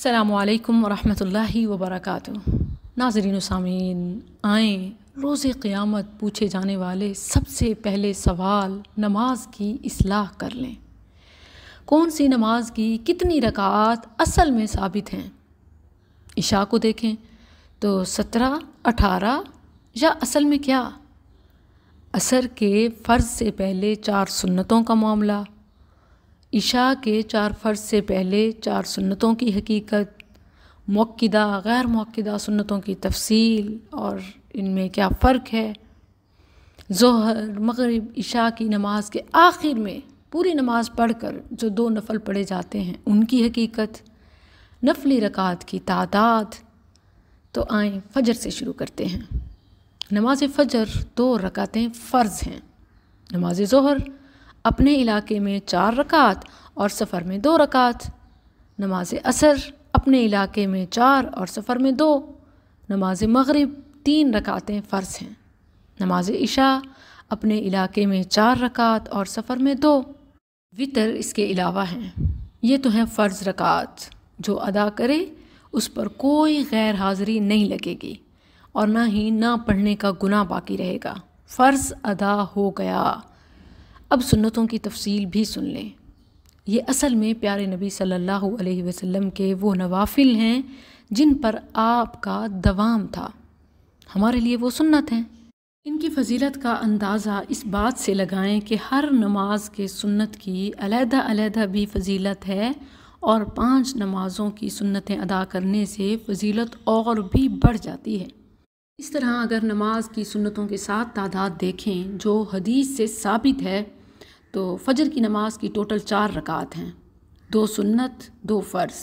السلام علیکم ورحمۃ اللہ وبرکاتہ ناظرین و سامعین آئیں روز قیامت پوچھے جانے والے سب سے پہلے سوال نماز کی اصلاح کر لیں کون سی نماز کی کتنی رکعات اصل میں ثابت ہیں عشاء کو دیکھیں تو سترہ اٹھارہ یا اصل میں کیا عصر کے فرض سے پہلے چار سنتوں کا معاملہ عشاء کے چار فرض سے پہلے چار سنتوں کی حقیقت موقعہ غیر موقعہ سنتوں کی تفصیل اور ان میں کیا فرق ہے ظہر مغرب عشاء کی نماز کے آخر میں پوری نماز پڑھ کر جو دو نفل پڑھے جاتے ہیں ان کی حقیقت نفلی رکعت کی تعداد تو آئیں فجر سے شروع کرتے ہیں نماز فجر دو رکعتیں فرض ہیں نماز ظہر اپنے علاقے میں چار رکعت اور سفر میں دو رکعت نماز اثر اپنے علاقے میں چار اور سفر میں دو نماز مغرب تین رکعتیں فرض ہیں نماز عشاء اپنے علاقے میں چار رکعت اور سفر میں دو وطر اس کے علاوہ ہیں یہ تو ہیں فرض رکعت جو ادا کرے اس پر کوئی غیر حاضری نہیں لگے گی اور نہ ہی نہ پڑھنے کا گناہ باقی رہے گا فرض ادا ہو گیا اب سنتوں کی تفصیل بھی سن لیں یہ اصل میں پیارے نبی صلی اللہ علیہ وسلم کے وہ نوافل ہیں جن پر آپ کا دوام تھا ہمارے لیے وہ سنت ہیں ان کی فضیلت کا اندازہ اس بات سے لگائیں کہ ہر نماز کے سنت کی علیحدہ علیحدہ بھی فضیلت ہے اور پانچ نمازوں کی سنتیں ادا کرنے سے فضیلت اور بھی بڑھ جاتی ہے اس طرح اگر نماز کی سنتوں کے ساتھ تعداد دیکھیں جو حدیث سے ثابت ہے تو فجر کی نماز کی ٹوٹل چار رکعت ہیں دو سنت دو فرض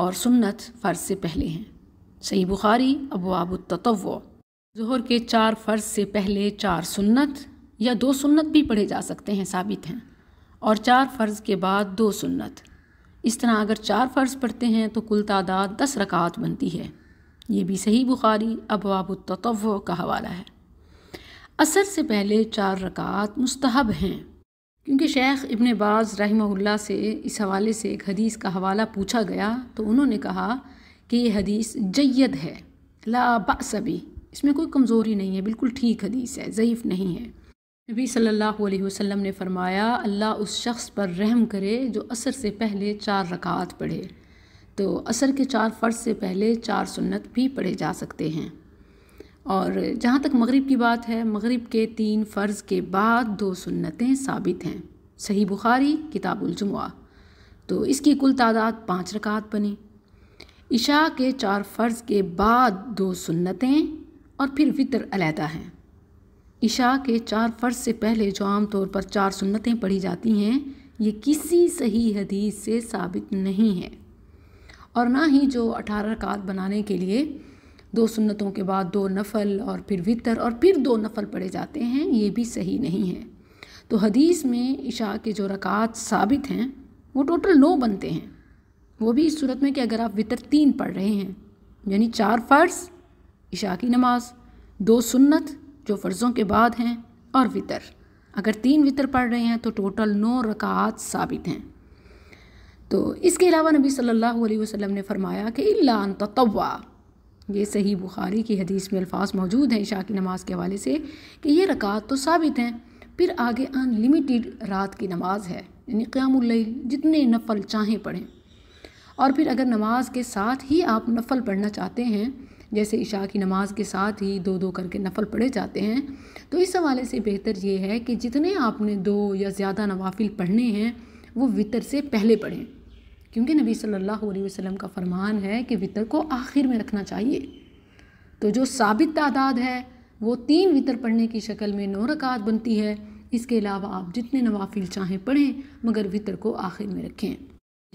اور سنت فرض سے پہلے ہیں صحیح بخاری ابواب التطوع ظہر کے چار فرض سے پہلے چار سنت یا دو سنت بھی پڑھے جا سکتے ہیں ثابت ہیں اور چار فرض کے بعد دو سنت اس طرح اگر چار فرض پڑھتے ہیں تو کل تعداد دس رکعات بنتی ہے یہ بھی صحیح بخاری ابواب التطوع کا حوالہ ہے اثر سے پہلے چار رکعات مستحب ہیں کیونکہ شیخ ابن باز رحمہ اللہ سے اس حوالے سے ایک حدیث کا حوالہ پوچھا گیا تو انہوں نے کہا کہ یہ حدیث جید ہے لا بھی اس میں کوئی کمزوری نہیں ہے بالکل ٹھیک حدیث ہے ضعیف نہیں ہے نبی صلی اللہ علیہ وسلم نے فرمایا اللہ اس شخص پر رحم کرے جو عصر سے پہلے چار رکعات پڑھے تو عصر کے چار فرض سے پہلے چار سنت بھی پڑھے جا سکتے ہیں اور جہاں تک مغرب کی بات ہے مغرب کے تین فرض کے بعد دو سنتیں ثابت ہیں صحیح بخاری کتاب الجمعہ تو اس کی کل تعداد پانچ رکعت بنی عشاء کے چار فرض کے بعد دو سنتیں اور پھر وطر علیحدہ ہیں عشاء کے چار فرض سے پہلے جو عام طور پر چار سنتیں پڑھی جاتی ہیں یہ کسی صحیح حدیث سے ثابت نہیں ہے اور نہ ہی جو اٹھارہ رکعت بنانے کے لیے دو سنتوں کے بعد دو نفل اور پھر وطر اور پھر دو نفل پڑھے جاتے ہیں یہ بھی صحیح نہیں ہے تو حدیث میں عشاء کے جو رکعات ثابت ہیں وہ ٹوٹل نو بنتے ہیں وہ بھی اس صورت میں کہ اگر آپ وطر تین پڑھ رہے ہیں یعنی چار فرض عشاء کی نماز دو سنت جو فرضوں کے بعد ہیں اور وطر اگر تین وطر پڑھ رہے ہیں تو ٹوٹل نو رکعات ثابت ہیں تو اس کے علاوہ نبی صلی اللہ علیہ وسلم نے فرمایا کہ اللہ ان یہ صحیح بخاری کی حدیث میں الفاظ موجود ہیں عشاء کی نماز کے حوالے سے کہ یہ رکعت تو ثابت ہیں پھر آگے ان لمیٹیڈ رات کی نماز ہے یعنی قیام اللہ جتنے نفل چاہیں پڑھیں اور پھر اگر نماز کے ساتھ ہی آپ نفل پڑھنا چاہتے ہیں جیسے عشاء کی نماز کے ساتھ ہی دو دو کر کے نفل پڑھے جاتے ہیں تو اس حوالے سے بہتر یہ ہے کہ جتنے آپ نے دو یا زیادہ نوافل پڑھنے ہیں وہ وطر سے پہلے پڑھیں کیونکہ نبی صلی اللہ علیہ وسلم کا فرمان ہے کہ وطر کو آخر میں رکھنا چاہیے تو جو ثابت تعداد ہے وہ تین وطر پڑھنے کی شکل میں نو رکعت بنتی ہے اس کے علاوہ آپ جتنے نوافل چاہیں پڑھیں مگر وطر کو آخر میں رکھیں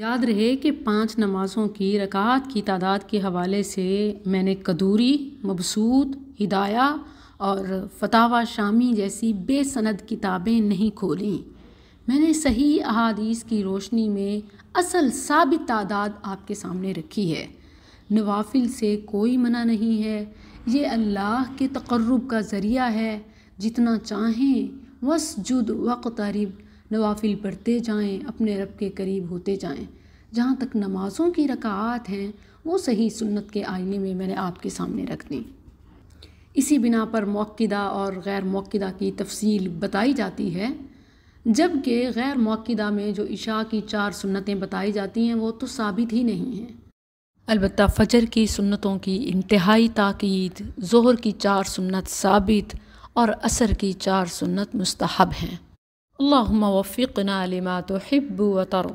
یاد رہے کہ پانچ نمازوں کی رکعت کی تعداد کے حوالے سے میں نے قدوری مبسود ہدایہ اور فتح شامی جیسی بے سند کتابیں نہیں کھولیں میں نے صحیح احادیث کی روشنی میں اصل ثابت تعداد آپ کے سامنے رکھی ہے نوافل سے کوئی منع نہیں ہے یہ اللہ کے تقرب کا ذریعہ ہے جتنا چاہیں وس جد وقت عرب نوافل پڑھتے جائیں اپنے رب کے قریب ہوتے جائیں جہاں تک نمازوں کی رکعات ہیں وہ صحیح سنت کے آئینے میں میں نے آپ کے سامنے رکھ دیں اسی بنا پر موقعہ اور غیر موقعہ کی تفصیل بتائی جاتی ہے جبکہ غیر موقعہ میں جو عشاء کی چار سنتیں بتائی جاتی ہیں وہ تو ثابت ہی نہیں ہیں البتہ فجر کی سنتوں کی انتہائی تاکید زہر کی چار سنت ثابت اور عصر کی چار سنت مستحب ہیں اللہم وفقنا لما تحب و حبو